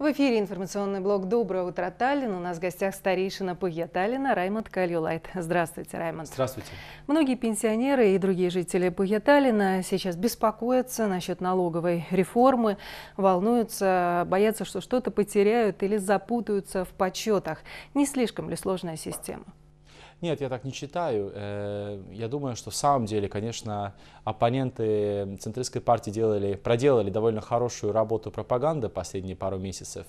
В эфире информационный блог «Доброе утро, Таллин». У нас в гостях старейшина ПГ Таллина Раймонд Кальюлайт. Здравствуйте, Раймонд. Здравствуйте. Многие пенсионеры и другие жители ПГ Таллина сейчас беспокоятся насчет налоговой реформы, волнуются, боятся, что что-то потеряют или запутаются в подсчетах. Не слишком ли сложная система? Нет, я так не считаю. Э, я думаю, что в самом деле, конечно, оппоненты центристской партии делали, проделали довольно хорошую работу пропаганды последние пару месяцев.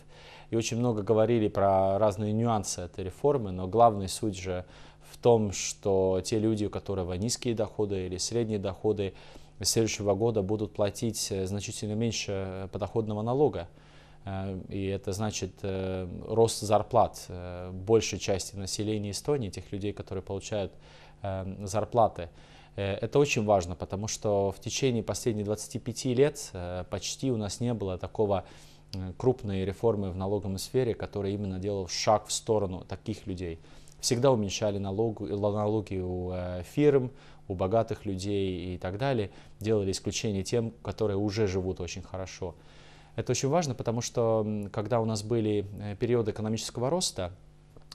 И очень много говорили про разные нюансы этой реформы, но главный суть же в том, что те люди, у которого низкие доходы или средние доходы, с следующего года будут платить э, значительно меньше э, подоходного налога. Э, и это значит э, рост зарплат э, большей части населения Эстонии, тех людей, которые получают зарплаты. Это очень важно, потому что в течение последних 25 лет почти у нас не было такого крупной реформы в налоговой сфере, которая именно делала шаг в сторону таких людей. Всегда уменьшали налоги у фирм, у богатых людей и так далее. Делали исключение тем, которые уже живут очень хорошо. Это очень важно, потому что когда у нас были э, периоды экономического роста,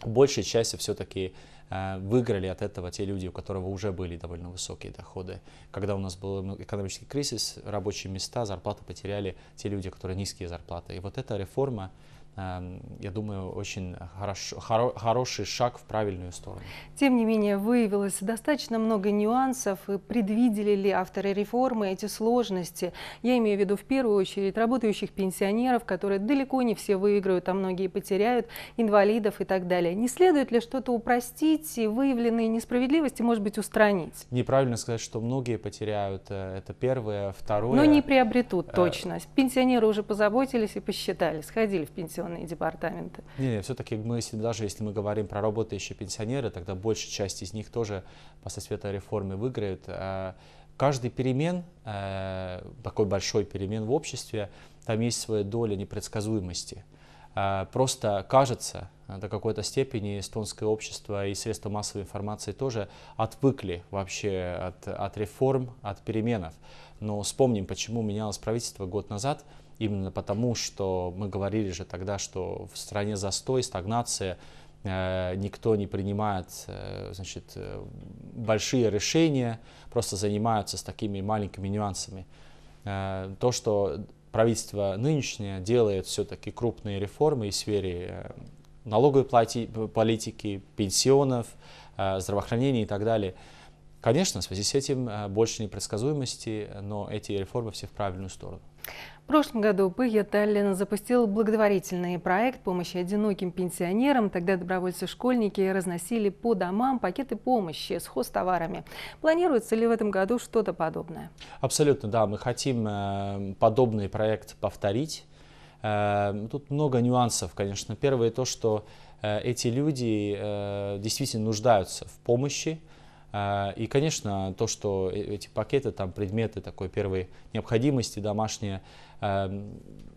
большая часть все-таки э, выиграли от этого те люди, у которых уже были довольно высокие доходы. Когда у нас был экономический кризис, рабочие места, зарплаты потеряли те люди, которые низкие зарплаты. И вот эта реформа, Эм, я думаю, очень хорош, хоро, хороший шаг в правильную сторону. Тем не менее, выявилось достаточно много нюансов. И предвидели ли авторы реформы эти сложности? Я имею в виду в первую очередь работающих пенсионеров, которые далеко не все выиграют, а многие потеряют, инвалидов и так далее. Не следует ли что-то упростить и выявленные несправедливости, может быть, устранить? Неправильно сказать, что многие потеряют. Э, это первое. Второе... Но не приобретут, э, точно. Пенсионеры уже позаботились и посчитали, сходили в пенсионный определенные департаменты. Не, не все-таки мы, если, даже если мы говорим про работающие пенсионеры, тогда большая часть из них тоже после света реформы выиграет. А, каждый перемен, а, такой большой перемен в обществе, там есть своя доля непредсказуемости. А, просто кажется, до какой-то степени эстонское общество и средства массовой информации тоже отвыкли вообще от, от реформ, от переменов. Но вспомним, почему менялось правительство год назад – именно потому, что мы говорили же тогда, что в стране застой, стагнация, э, никто не принимает э, значит, э, большие решения, просто занимаются с такими маленькими нюансами. То, что правительство нынешнее делает все-таки крупные реформы в сфере налоговой политики, пенсионов, здравоохранения и так далее – Конечно, в связи с этим э, больше непредсказуемости, но эти реформы все в правильную сторону. В прошлом году Пыя Таллин запустил благотворительный проект помощи одиноким пенсионерам. Тогда добровольцы-школьники разносили по домам пакеты помощи с хозтоварами. Планируется ли в этом году что-то подобное? Абсолютно, да. Мы хотим э, подобный проект повторить. Э, тут много нюансов, конечно. Первое то, что эти люди действительно нуждаются в помощи, а, и, конечно, то, что э, эти пакеты, там предметы такой первой необходимости домашние, а,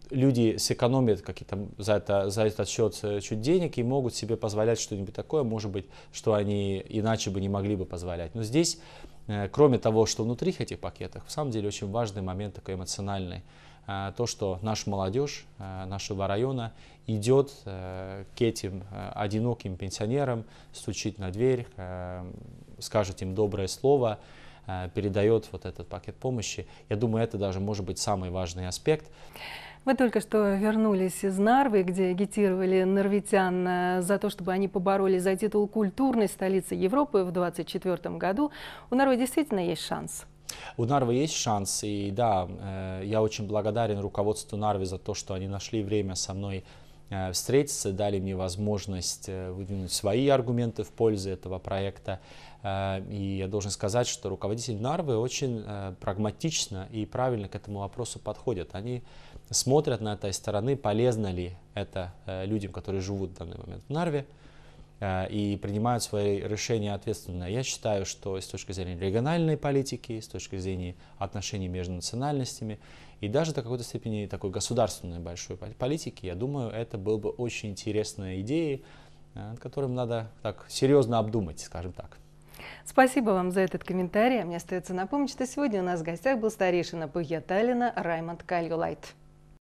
люди сэкономят какие-то за, это, за этот счет э, чуть денег и могут себе позволять что-нибудь такое, может быть, что они иначе бы не могли бы позволять. Но здесь, э, кроме того, что внутри этих пакетов, в самом деле очень важный момент такой эмоциональный. А, то, что наша молодежь нашего района идет к этим одиноким пенсионерам, стучит на дверь, скажет им доброе слово, э, передает вот этот пакет помощи. Я думаю, это даже может быть самый важный аспект. Вы только что вернулись из Нарвы, где агитировали норветян э, за то, чтобы они поборолись за титул культурной столицы Европы в 2024 году. У Нарвы действительно есть шанс? У Нарвы есть шанс, и да, э, я очень благодарен руководству Нарвы за то, что они нашли время со мной Э, встретиться, дали мне возможность э, выдвинуть свои аргументы в пользу этого проекта. Э, и я должен сказать, что руководители Нарвы очень прагматично и правильно к этому вопросу подходят. Они смотрят на этой стороны, полезно ли это людям, которые живут в данный момент в Нарве, Э, и принимают свои решения ответственно. Я считаю, что с точки зрения региональной политики, с точки зрения отношений между национальностями и даже до какой-то степени такой государственной большой политики, я думаю, это был бы очень интересная идея, э, над которым надо так серьезно обдумать, скажем так. Спасибо вам за этот комментарий. Мне остается напомнить, что сегодня у нас в гостях был старейшина Пыгья Таллина Раймонд Кальюлайт.